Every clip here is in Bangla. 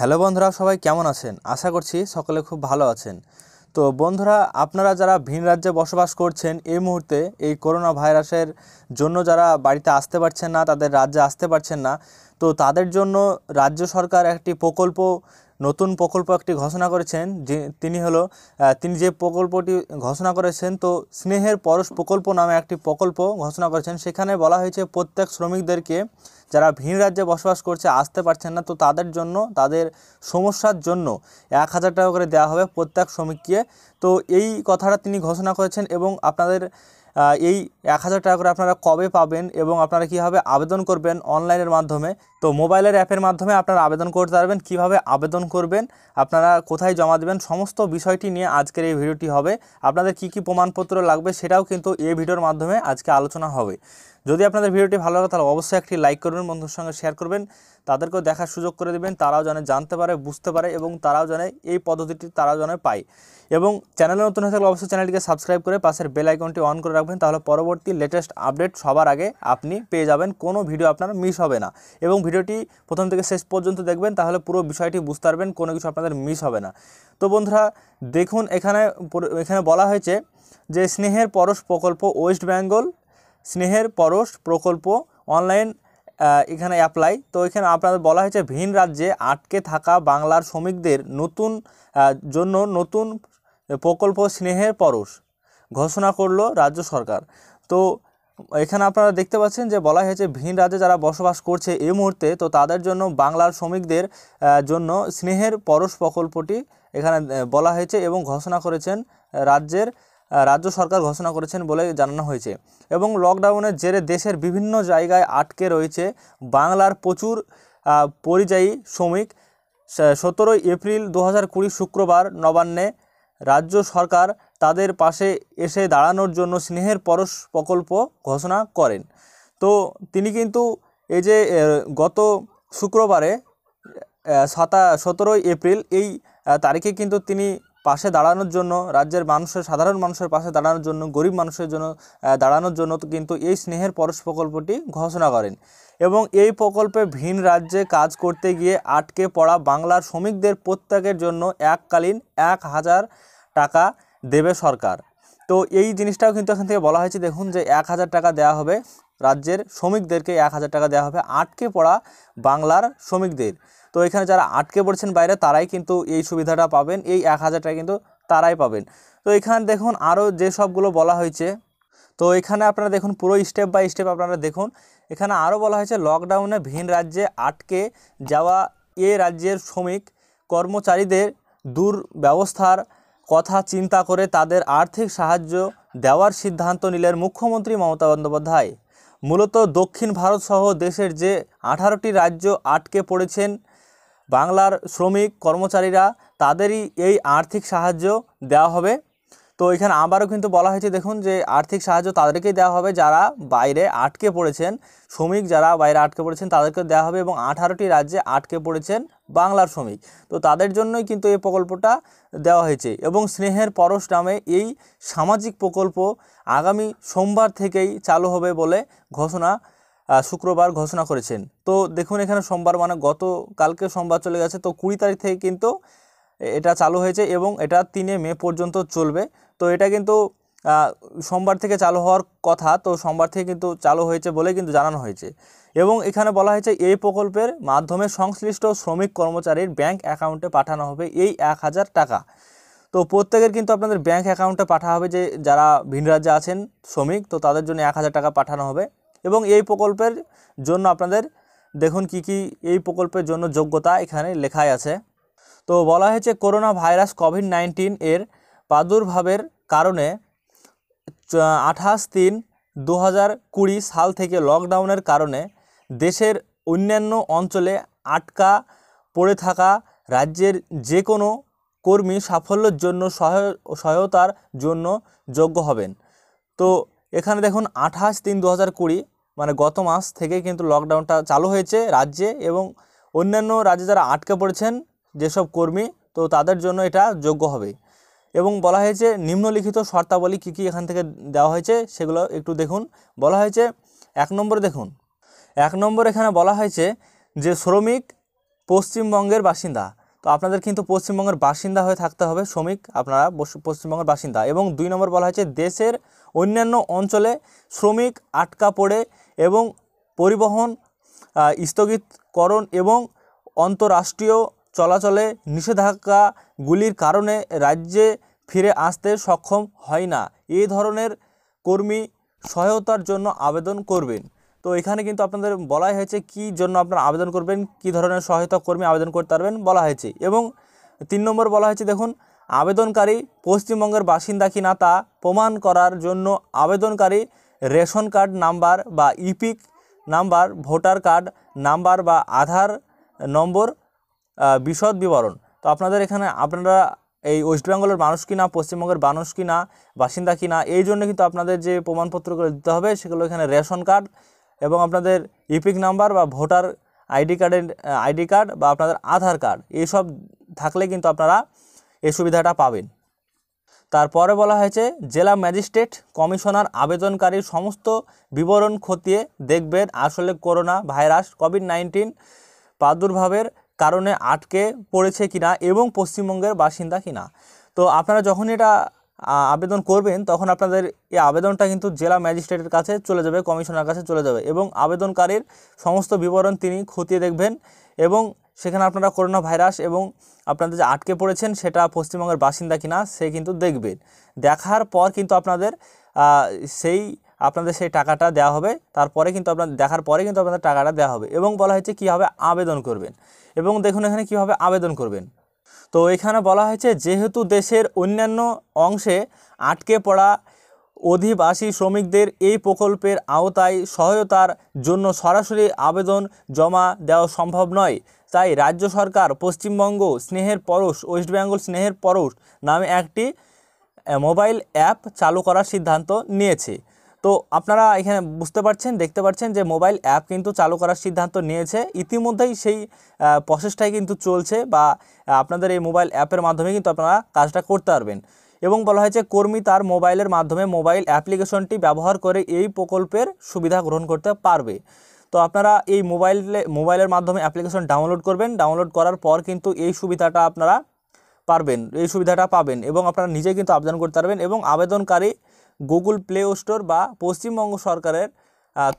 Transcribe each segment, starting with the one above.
হ্যালো বন্ধুরা সবাই কেমন আছেন আশা করছি সকলে খুব ভালো আছেন তো বন্ধুরা আপনারা যারা ভিন রাজ্যে বসবাস করছেন এই মুহূর্তে এই করোনা ভাইরাসের জন্য যারা বাড়িতে আসতে পারছেন না তাদের রাজ্যে আসতে পারছেন না তো তাদের জন্য রাজ্য সরকার একটি প্রকল্প নতুন প্রকল্প একটি ঘোষণা করেছেন যে তিনি হলো তিনি যে প্রকল্পটি ঘোষণা করেছেন তো স্নেহের পরশ প্রকল্প নামে একটি প্রকল্প ঘোষণা করেছেন সেখানে বলা হয়েছে প্রত্যেক শ্রমিকদেরকে যারা ভিন রাজ্যে বসবাস করছে আসতে পারছেন না তো তাদের জন্য তাদের সমস্যার জন্য এক হাজার টাকা করে দেওয়া হবে প্রত্যেক শ্রমিককে তো এই কথাটা তিনি ঘোষণা করেছেন এবং আপনাদের এই এক হাজার টাকা করে আপনারা কবে পাবেন এবং আপনারা কীভাবে আবেদন করবেন অনলাইনের মাধ্যমে তো মোবাইলের অ্যাপের মাধ্যমে আপনারা আবেদন করতে পারবেন কিভাবে আবেদন করবেন আপনারা কোথায় জমা দেবেন সমস্ত বিষয়টি নিয়ে আজকের এই ভিডিওটি হবে আপনাদের কি কি প্রমাণপত্র লাগবে সেটাও কিন্তু এই ভিডিওর মাধ্যমে আজকে আলোচনা হবে যদি আপনাদের ভিডিওটি ভালো লাগে তাহলে অবশ্যই একটি লাইক করবেন বন্ধুর সঙ্গে শেয়ার করবেন তাদেরকেও দেখার সুযোগ করে দেবেন তারাও যেন জানতে পারে বুঝতে পারে এবং তারাও যেন এই পদ্ধতিটি তারাও যেন পায় এবং চ্যানেলে নতুন হয়ে থাকলে অবশ্যই চ্যানেলটিকে সাবস্ক্রাইব করে পাশের বেল আইকনটি অন করে রাখবেন তাহলে পরবর্তী লেটেস্ট আপডেট সবার আগে আপনি পেয়ে যাবেন কোনো ভিডিও আপনার মিস হবে না এবং ভিডিওটি প্রথম থেকে শেষ পর্যন্ত দেখবেন তাহলে পুরো বিষয়টি বুঝতে পারবেন কোনো কিছু আপনাদের মিস হবে না তো বন্ধুরা দেখুন এখানে এখানে বলা হয়েছে যে স্নেহের পরশ প্রকল্প ওয়েস্ট বেঙ্গল স্নেহের পরশ প্রকল্প অনলাইন এখানে অ্যাপ্লাই তো এখানে আপনাদের বলা হয়েছে ভিন রাজ্যে আটকে থাকা বাংলার শ্রমিকদের নতুন জন্য নতুন প্রকল্প স্নেহের পরশ ঘোষণা করলো রাজ্য সরকার তো এখানে আপনারা দেখতে পাচ্ছেন যে বলা হয়েছে ভিন রাজ্যে যারা বসবাস করছে এই মুহূর্তে তো তাদের জন্য বাংলার শ্রমিকদের জন্য স্নেহের পরশ প্রকল্পটি এখানে বলা হয়েছে এবং ঘোষণা করেছেন রাজ্যের রাজ্য সরকার ঘোষণা করেছেন বলে জানানো হয়েছে এবং লকডাউনের জেরে দেশের বিভিন্ন জায়গায় আটকে রয়েছে বাংলার প্রচুর পরিযায়ী শ্রমিক সতেরোই এপ্রিল দু শুক্রবার নবান্নে রাজ্য সরকার তাদের পাশে এসে দাঁড়ানোর জন্য স্নেহের পরশ প্রকল্প ঘোষণা করেন তো তিনি কিন্তু এই যে গত শুক্রবারে সাতা সতেরোই এপ্রিল এই তারিখে কিন্তু তিনি পাশে দাঁড়ানোর জন্য রাজ্যের মানুষের সাধারণ মানুষের পাশে দাঁড়ানোর জন্য গরিব মানুষের জন্য দাঁড়ানোর জন্য কিন্তু এই স্নেহের পরশ প্রকল্পটি ঘোষণা করেন এবং এই প্রকল্পে ভিন রাজ্যে কাজ করতে গিয়ে আটকে পড়া বাংলার শ্রমিকদের প্রত্যেকের জন্য এককালীন এক হাজার টাকা দেবে সরকার তো এই জিনিসটাও কিন্তু এখান থেকে বলা হয়েছে দেখুন যে এক হাজার টাকা দেওয়া হবে রাজ্যের শ্রমিকদেরকে এক হাজার টাকা দেওয়া হবে আটকে পড়া বাংলার শ্রমিকদের তো এখানে যারা আটকে পড়ছেন বাইরে তারাই কিন্তু এই সুবিধাটা পাবেন এই এক হাজার টাকা কিন্তু তারাই পাবেন তো এখানে দেখুন আরও যে সবগুলো বলা হয়েছে তো এখানে আপনারা দেখুন পুরো স্টেপ বাই স্টেপ আপনারা দেখুন এখানে আরও বলা হয়েছে লকডাউনে ভিন রাজ্যে আটকে যাওয়া এ রাজ্যের শ্রমিক কর্মচারীদের দূর ব্যবস্থার কথা চিন্তা করে তাদের আর্থিক সাহায্য দেওয়ার সিদ্ধান্ত নিলেন মুখ্যমন্ত্রী মমতা বন্দ্যোপাধ্যায় মূলত দক্ষিণ ভারতসহ দেশের যে আঠারোটি রাজ্য আটকে পড়েছেন বাংলার শ্রমিক কর্মচারীরা তাদেরই এই আর্থিক সাহায্য দেওয়া হবে তো এখানে আবারও কিন্তু বলা হয়েছে দেখুন যে আর্থিক সাহায্য তাদেরকেই দেওয়া হবে যারা বাইরে আটকে পড়েছেন শ্রমিক যারা বাইরে আটকে পড়েছেন তাদেরকে দেওয়া হবে এবং আঠারোটি রাজ্যে আটকে পড়েছেন বাংলার শ্রমিক তো তাদের জন্যই কিন্তু এই প্রকল্পটা দেওয়া হয়েছে এবং স্নেহের পরশ নামে এই সামাজিক প্রকল্প আগামী সোমবার থেকেই চালু হবে বলে ঘোষণা শুক্রবার ঘোষণা করেছেন তো দেখুন এখানে সোমবার মানে গত কালকে সোমবার চলে গেছে তো কুড়ি তারিখ থেকে কিন্তু এটা চালু হয়েছে এবং এটা তিনে মে পর্যন্ত চলবে তো এটা কিন্তু সোমবার থেকে চালু হওয়ার কথা তো সোমবার থেকে কিন্তু চালু হয়েছে বলে কিন্তু জানানো হয়েছে এবং এখানে বলা হয়েছে এই প্রকল্পের মাধ্যমে সংশ্লিষ্ট শ্রমিক কর্মচারীর ব্যাংক অ্যাকাউন্টে পাঠানো হবে এই এক হাজার টাকা তো প্রত্যেকের কিন্তু আপনাদের ব্যাংক অ্যাকাউন্টে পাঠা হবে যে যারা ভিন রাজ্যে আছেন শ্রমিক তো তাদের জন্য এক হাজার টাকা পাঠানো হবে এবং এই প্রকল্পের জন্য আপনাদের দেখুন কি কি এই প্রকল্পের জন্য যোগ্যতা এখানে লেখাই আছে তো বলা হয়েছে করোনা ভাইরাস কোভিড নাইন্টিন এর প্রাদুর্ভাবের কারণে আঠাশ তিন দু হাজার কুড়ি সাল থেকে লকডাউনের কারণে দেশের অন্যান্য অঞ্চলে আটকা পড়ে থাকা রাজ্যের যে কোনো কর্মী সাফল্যের জন্য সহায়তার জন্য যোগ্য হবেন তো এখানে দেখুন আঠাশ তিন দু হাজার কুড়ি মানে গত মাস থেকে কিন্তু লকডাউনটা চালু হয়েছে রাজ্যে এবং অন্যান্য রাজ্যে যারা আটকে পড়েছেন যেসব কর্মী তো তাদের জন্য এটা যোগ্য হবে এবং বলা হয়েছে নিম্নলিখিত শর্তাবলী কী কী এখান থেকে দেওয়া হয়েছে সেগুলো একটু দেখুন বলা হয়েছে এক নম্বর দেখুন এক নম্বর এখানে বলা হয়েছে যে শ্রমিক পশ্চিমবঙ্গের বাসিন্দা তো আপনাদের কিন্তু পশ্চিমবঙ্গের বাসিন্দা হয়ে থাকতে হবে শ্রমিক আপনারা পশ্চিমবঙ্গের বাসিন্দা এবং দুই নম্বর বলা হয়েছে দেশের অন্যান্য অঞ্চলে শ্রমিক আটকা পড়ে এবং পরিবহন স্থগিতকরণ এবং আন্তরাষ্ট্রীয় চলাচলে নিষেধাজ্ঞাগুলির কারণে রাজ্যে ফিরে আসতে সক্ষম হয় না এই ধরনের কর্মী সহায়তার জন্য আবেদন করবেন তো এখানে কিন্তু আপনাদের বলা হয়েছে কি জন্য আপনারা আবেদন করবেন কি ধরনের সহায়তা কর্মী আবেদন করতে পারবেন বলা হয়েছে এবং তিন নম্বর বলা হয়েছে দেখুন আবেদনকারী পশ্চিমবঙ্গের বাসিন্দা না তা প্রমাণ করার জন্য আবেদনকারী রেশন কার্ড নাম্বার বা EPIC number voter card number বা আধার নম্বর বিশদ বিবরণ তো আপনাদের এখানে আপনারা এই ওয়েস্ট বেঙ্গলের মানুষ কিনা পশ্চিমবঙ্গের মানুষ কিনা বাসিন্দা কিনা এই জন্য কিন্তু আপনাদের যে প্রমাণপত্রগুলো দিতে হবে সেগুলো এখানে রেশন কার্ড এবং আপনাদের ইপিক নাম্বার বা ভোটার আইডি কার্ডের আইডি কার্ড বা আপনাদের আধার কার্ড এইসব থাকলে কিন্তু আপনারা এই সুবিধাটা পাবেন তারপরে বলা হয়েছে জেলা ম্যাজিস্ট্রেট কমিশনার আবেদনকারীর সমস্ত বিবরণ খতিয়ে দেখবেন আসলে করোনা ভাইরাস কোভিড নাইন্টিন প্রাদুর্ভাবের কারণে আটকে পড়েছে কিনা এবং পশ্চিমবঙ্গের বাসিন্দা কিনা তো আপনারা যখন এটা আবেদন করবেন তখন আপনাদের এই আবেদনটা কিন্তু জেলা ম্যাজিস্ট্রেটের কাছে চলে যাবে কমিশনার কাছে চলে যাবে এবং আবেদনকারীর সমস্ত বিবরণ তিনি খতিয়ে দেখবেন এবং সেখানে আপনারা করোনা ভাইরাস এবং আপনাদের যে আটকে পড়েছেন সেটা পশ্চিমবঙ্গের বাসিন্দা কিনা সে কিন্তু দেখবেন দেখার পর কিন্তু আপনাদের সেই আপনাদের সেই টাকাটা দেওয়া হবে তারপরে কিন্তু আপনার দেখার পরে কিন্তু আপনাদের টাকাটা দেওয়া হবে এবং বলা হয়েছে কীভাবে আবেদন করবেন এবং দেখুন এখানে কীভাবে আবেদন করবেন তো এখানে বলা হয়েছে যেহেতু দেশের অন্যান্য অংশে আটকে পড়া অধিবাসী শ্রমিকদের এই প্রকল্পের আওতায় সহায়তার জন্য সরাসরি আবেদন জমা দেওয়া সম্ভব নয় তাই রাজ্য সরকার পশ্চিমবঙ্গ স্নেহের পরশ ওয়েস্ট বেঙ্গল স্নেহের পরশ নামে একটি মোবাইল অ্যাপ চালু করার সিদ্ধান্ত নিয়েছে তো আপনারা এখানে বুঝতে পারছেন দেখতে পাচ্ছেন যে মোবাইল অ্যাপ কিন্তু চালু করার সিদ্ধান্ত নিয়েছে ইতিমধ্যেই সেই প্রসেসটাই কিন্তু চলছে বা আপনাদের এই মোবাইল অ্যাপের মাধ্যমে কিন্তু আপনারা কাজটা করতে পারবেন এবং বলা হয়েছে কর্মী তার মোবাইলের মাধ্যমে মোবাইল অ্যাপ্লিকেশনটি ব্যবহার করে এই প্রকল্পের সুবিধা গ্রহণ করতে পারবে তো আপনারা এই মোবাইলে মোবাইলের মাধ্যমে অ্যাপ্লিকেশন ডাউনলোড করবেন ডাউনলোড করার পর কিন্তু এই সুবিধাটা আপনারা পারবেন এই সুবিধাটা পাবেন এবং আপনারা নিজে কিন্তু আবেদন করতে পারবেন এবং আবেদনকারী গুগল প্লে স্টোর বা পশ্চিমবঙ্গ সরকারের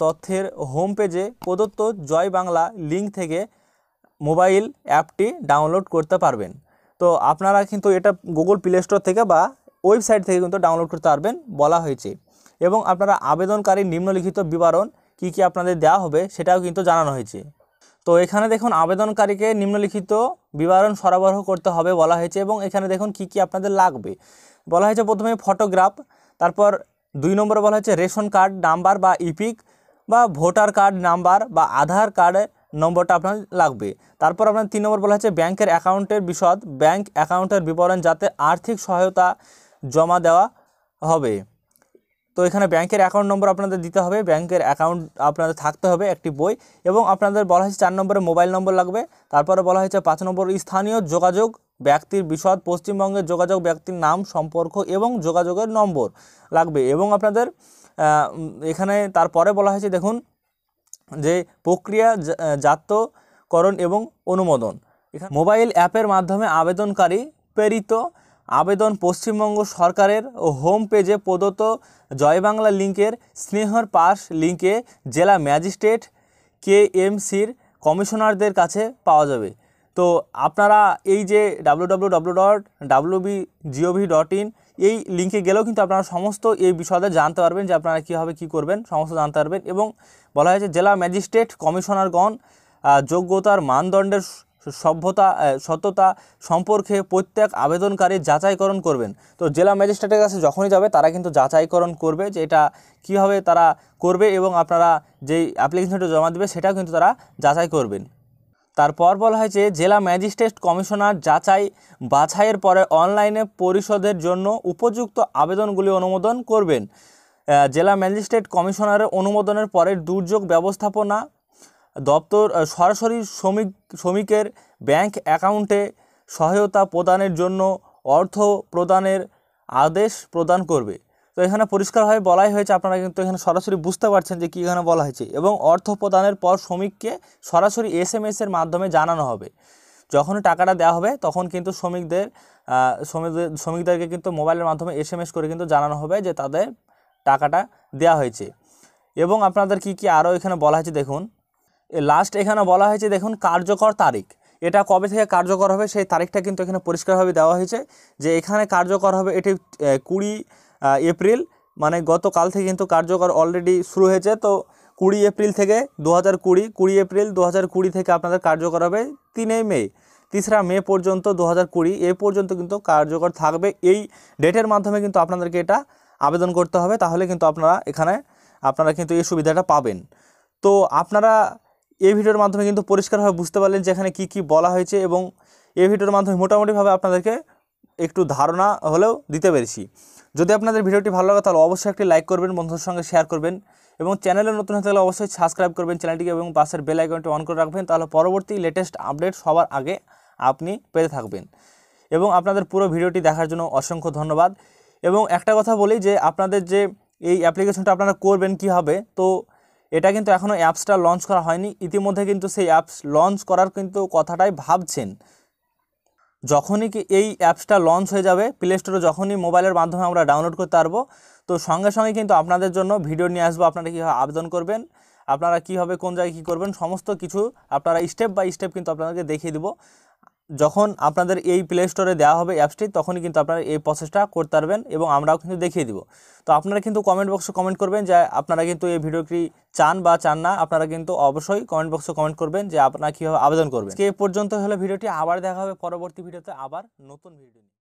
তথ্যের হোম পেজে প্রদত্ত জয় বাংলা লিঙ্ক থেকে মোবাইল অ্যাপটি ডাউনলোড করতে পারবেন তো আপনারা কিন্তু এটা গুগল প্লে স্টোর থেকে বা ওয়েবসাইট থেকে কিন্তু ডাউনলোড করতে পারবেন বলা হয়েছে এবং আপনারা আবেদনকারী নিম্নলিখিত বিবরণ কি কি আপনাদের দেওয়া হবে সেটাও কিন্তু জানানো হয়েছে তো এখানে দেখুন আবেদনকারীকে নিম্নলিখিত বিবরণ সরবরাহ করতে হবে বলা হয়েছে এবং এখানে দেখুন কি কি আপনাদের লাগবে বলা হয়েছে প্রথমে ফটোগ্রাফ তারপর দুই নম্বরে বলা হচ্ছে রেশন কার্ড নাম্বার বা ইপিক বা ভোটার কার্ড নাম্বার বা আধার কার্ড নম্বরটা আপনার লাগবে তারপর আপনার তিন নম্বর বলা হচ্ছে ব্যাংকের অ্যাকাউন্টের বিশদ ব্যাংক অ্যাকাউন্টের বিবরণ যাতে আর্থিক সহায়তা জমা দেওয়া হবে তো এখানে ব্যাংকের অ্যাকাউন্ট নম্বর আপনাদের দিতে হবে ব্যাংকের অ্যাকাউন্ট আপনাদের থাকতে হবে একটি বই এবং আপনাদের বলা হয়েছে চার নম্বরে মোবাইল নম্বর লাগবে তারপরে বলা হয়েছে পাঁচ নম্বর স্থানীয় যোগাযোগ ব্যক্তির বিশদ পশ্চিমবঙ্গের যোগাযোগ ব্যক্তির নাম সম্পর্ক এবং যোগাযোগের নম্বর লাগবে এবং আপনাদের এখানে তারপরে বলা হয়েছে দেখুন যে প্রক্রিয়া জাতকরণ এবং অনুমোদন মোবাইল অ্যাপের মাধ্যমে আবেদনকারী প্রেরিত আবেদন পশ্চিমবঙ্গ সরকারের ও হোম পেজে প্রদত্ত জয় বাংলা লিঙ্কের স্নেহর পাস লিঙ্কে জেলা ম্যাজিস্ট্রেট কে এম সির কমিশনারদের কাছে পাওয়া যাবে তো আপনারা এই যে W dot W dot in এই লিঙ্কে গেলেও কিন্তু আপনারা সমস্ত এই বিষয়ে জানতে পারবেন যে আপনারা কীভাবে কি করবেন সমস্ত জানতে পারবেন এবং বলা হয়েছে জেলা ম্যাজিস্ট্রেট কমিশনারগণ যোগ্যতার মানদণ্ডের সভ্যতা সততা সম্পর্কে প্রত্যেক আবেদনকারী যাচাইকরণ করবেন তো জেলা ম্যাজিস্ট্রেটের কাছে যখনই যাবে তারা কিন্তু যাচাইকরণ করবে যে এটা কীভাবে তারা করবে এবং আপনারা যেই অ্যাপ্লিকেশনটা জমা দেবে সেটাও কিন্তু তারা যাচাই করবেন তারপর বলা হয়েছে জেলা ম্যাজিস্ট্রেট কমিশনার যাচাই বাছাইয়ের পরে অনলাইনে পরিশোধের জন্য উপযুক্ত আবেদনগুলি অনুমোদন করবেন জেলা ম্যাজিস্ট্রেট কমিশনারের অনুমোদনের পরে দুর্যোগ ব্যবস্থাপনা দপ্তর সরাসরি শ্রমিক শ্রমিকের ব্যাংক অ্যাকাউন্টে সহায়তা প্রদানের জন্য অর্থ প্রদানের আদেশ প্রদান করবে তো এখানে পরিষ্কারভাবে বলাই হয়েছে আপনারা কিন্তু এখানে সরাসরি বুঝতে পারছেন যে কী এখানে বলা হয়েছে এবং অর্থ প্রদানের পর শ্রমিককে সরাসরি এস এম এর মাধ্যমে জানানো হবে যখন টাকাটা দেওয়া হবে তখন কিন্তু শ্রমিকদের শ্রমিকদের শ্রমিকদেরকে কিন্তু মোবাইলের মাধ্যমে এস এম এস করে কিন্তু জানানো হবে যে তাদের টাকাটা দেয়া হয়েছে এবং আপনাদের কি কি আরও এখানে বলা হয়েছে দেখুন লাস্ট এখানে বলা হয়েছে দেখুন কার্যকর তারিখ এটা কবে থেকে কার্যকর হবে সেই তারিখটা কিন্তু এখানে পরিষ্কারভাবে দেওয়া হয়েছে যে এখানে কার্যকর হবে এটি কুড়ি এপ্রিল মানে গতকাল থেকে কিন্তু কার্যকর অলরেডি শুরু হয়েছে তো কুড়ি এপ্রিল থেকে দু হাজার কুড়ি কুড়ি এপ্রিল দু হাজার কুড়ি থেকে আপনাদের কার্যকর হবে তিনই মে তিসরা মে পর্যন্ত দু হাজার কুড়ি এ পর্যন্ত কিন্তু কার্যকর থাকবে এই ডেটের মাধ্যমে কিন্তু আপনাদেরকে এটা আবেদন করতে হবে তাহলে কিন্তু আপনারা এখানে আপনারা কিন্তু এই সুবিধাটা পাবেন তো আপনারা এই ভিডিওর মাধ্যমে কিন্তু পরিষ্কারভাবে বুঝতে পারলেন যে এখানে কী কী বলা হয়েছে এবং এই ভিডিওর মাধ্যমে মোটামুটিভাবে আপনাদেরকে একটু ধারণা হলেও দিতে পেরেছি যদি আপনাদের ভিডিওটি ভালো লাগে তাহলে অবশ্যই একটি লাইক করবেন বন্ধুদের সঙ্গে শেয়ার করবেন এবং চ্যানেলে নতুন হতে গেলে অবশ্যই সাবস্ক্রাইব করবেন চ্যানেলটিকে এবং পাশের বেল আইকনটি অন করে রাখবেন তাহলে পরবর্তী লেটেস্ট আপডেট সবার আগে আপনি পেতে থাকবেন এবং আপনাদের পুরো ভিডিওটি দেখার জন্য অসংখ্য ধন্যবাদ এবং একটা কথা বলি যে আপনাদের যে এই অ্যাপ্লিকেশনটা আপনারা করবেন হবে তো এটা কিন্তু এখনও অ্যাপসটা লঞ্চ করা হয়নি ইতিমধ্যে কিন্তু সেই অ্যাপস লঞ্চ করার কিন্তু কথাটাই ভাবছেন যখনই কি এই অ্যাপসটা লঞ্চ হয়ে যাবে প্লে স্টোরে যখনই মোবাইলের মাধ্যমে আমরা ডাউনলোড করতে পারবো তো সঙ্গে সঙ্গে কিন্তু আপনাদের জন্য ভিডিও নিয়ে আসবো আপনারা কীভাবে আবেদন করবেন আপনারা কীভাবে কোন জায়গায় কী করবেন সমস্ত কিছু আপনারা স্টেপ বাই স্টেপ কিন্তু আপনাদেরকে দেখিয়ে দেবো যখন আপনাদের এই প্লে স্টোরে দেওয়া হবে অ্যাপসটি তখনই কিন্তু আপনারা এই প্রসেসটা করতে পারবেন এবং আমরাও কিন্তু দেখিয়ে দিব তো আপনারা কিন্তু কমেন্ট বক্সে কমেন্ট করবেন যে আপনারা কিন্তু এই ভিডিওটি চান বা চান না আপনারা কিন্তু অবশ্যই কমেন্ট বক্সে কমেন্ট করবেন যে আপনারা কীভাবে আবেদন করবেন এ পর্যন্ত হলে ভিডিওটি আবার দেখা হবে পরবর্তী ভিডিওতে আবার নতুন ভিডিও